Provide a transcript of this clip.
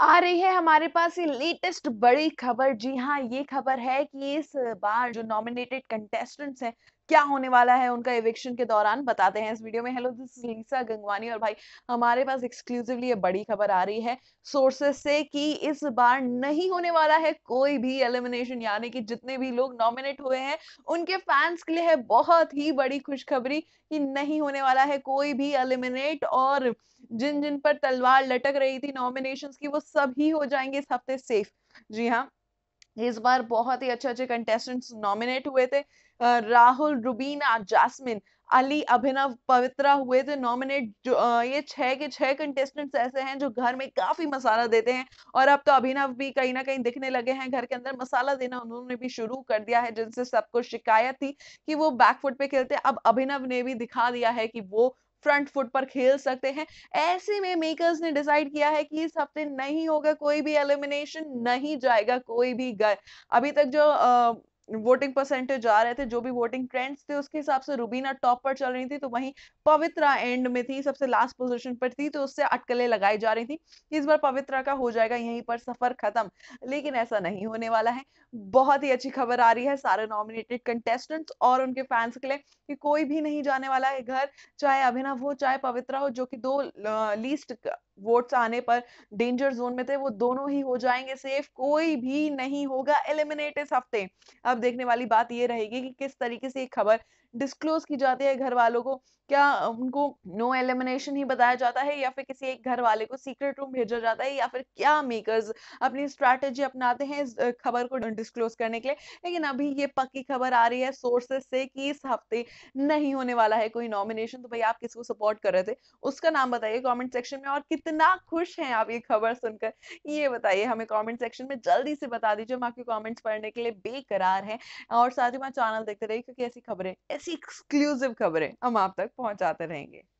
आ रही है हमारे पास ये लेटेस्ट बड़ी खबर जी हाँ ये खबर है कि इस बार जो नॉमिनेटेड कंटेस्टेंट्स हैं क्या होने वाला है उनका एविक्शन के दौरान बताते हैं इस वीडियो में हेलो दिस लीसा गंगवानी और भाई हमारे पास एक्सक्लूसिवली ये बड़ी खबर आ रही है सोर्सेस से कि इस बार नहीं होने वाला है कोई भी एलिमिनेशन यानी कि जितने भी लोग नॉमिनेट हुए हैं उनके फैंस के लिए है बहुत ही बड़ी खुशखबरी कि नहीं होने वाला है कोई भी एलिमिनेट और जिन जिन पर तलवार लटक रही थी नॉमिनेशन की वो सभी हो जाएंगे इस हफ्ते सेफ जी हाँ इस बार बहुत ही अच्छे अच्छे कंटेस्टेंट्स नॉमिनेट हुए थे राहुल रुबीना जासमिन अली अभिनव पवित्रा हुए थे नॉमिनेट जो ये छह के छह कंटेस्टेंट्स ऐसे हैं जो घर में काफी मसाला देते हैं और अब तो अभिनव भी कहीं ना कहीं दिखने लगे हैं घर के अंदर मसाला देना उन्होंने भी शुरू कर दिया है जिनसे सबको शिकायत थी कि वो बैकफुट पे खेलते अब अभिनव ने भी दिखा दिया है कि वो फ्रंट फुट पर खेल सकते हैं ऐसे में मेकर्स ने डिसाइड किया है कि इस हफ्ते नहीं होगा कोई भी एलिमिनेशन नहीं जाएगा कोई भी गए अभी तक जो वोटिंग परसेंटेज आ रहे थे जो भी वोटिंग ट्रेंड्स थे उसके हिसाब से रुबीना टॉप पर चल रही थी तो वहीं पवित्रा एंड में थी सबसे लास्ट पोजीशन पर थी तो उससे अटकलें लगाई जा रही थी इस बार पवित्रा का हो जाएगा यहीं पर सफर खत्म लेकिन ऐसा नहीं होने वाला है बहुत ही अच्छी खबर आ रही है सारे नॉमिनेटेड कंटेस्टेंट्स और उनके फैंस के लिए कि कोई भी नहीं जाने वाला है घर चाहे अभिनव हो चाहे पवित्रा हो जो कि दो लीस्ट वोट्स आने पर डेंजर जोन में थे वो दोनों ही हो जाएंगे सेफ कोई भी नहीं होगा एलिमिनेट इस हफ्ते अब देखने वाली बात ये रहेगी कि किस तरीके से ये खबर डिस्क्लोज की जाती है घर वालों को क्या उनको नो एलिमिनेशन ही बताया जाता है या फिर किसी एक घर वाले को सीक्रेट रूम भेजा जाता है या फिर क्या मेकर्स अपनी स्ट्रैटेजी अपनाते हैं इस खबर को डिस्क्लोज करने के लिए लेकिन अभी ये पक्की खबर आ रही है सोर्सेस से कि इस हफ्ते नहीं होने वाला है कोई नॉमिनेशन तो भाई आप किसको सपोर्ट कर रहे थे उसका नाम बताइए कॉमेंट सेक्शन में और कितने कितना खुश हैं आप ये खबर सुनकर ये बताइए हमें कमेंट सेक्शन में जल्दी से बता दीजिए हम आपके कमेंट्स पढ़ने के लिए बेकरार हैं और साथ ही मैं चैनल देखते रहिए क्योंकि ऐसी खबरें ऐसी एक्सक्लूसिव खबरें हम आप तक पहुंचाते रहेंगे